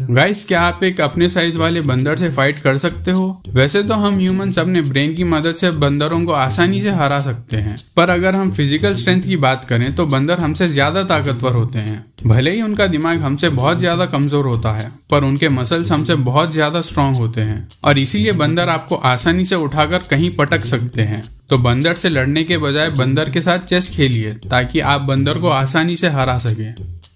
guys क्या आप एक अपने साइज वाले बंदर से फाइट कर सकते हो वैसे तो हम ह्यूमन अपने ब्रेन की मदद से बंदरों को आसानी से हरा सकते हैं पर अगर हम फिजिकल स्ट्रेंथ की बात करें तो बंदर हमसे ज्यादा ताकतवर होते हैं भले ही उनका दिमाग हमसे बहुत ज्यादा कमजोर होता है पर उनके मसल्स हमसे बहुत ज्यादा स्ट्रांग होते हैं और इसीलिए बंदर आपको आसानी से उठाकर कहीं पटक सकते हैं तो बंदर से लड़ने के बजाय बंदर के साथ चेस खेलिए ताकि आप बंदर को आसानी से हरा सके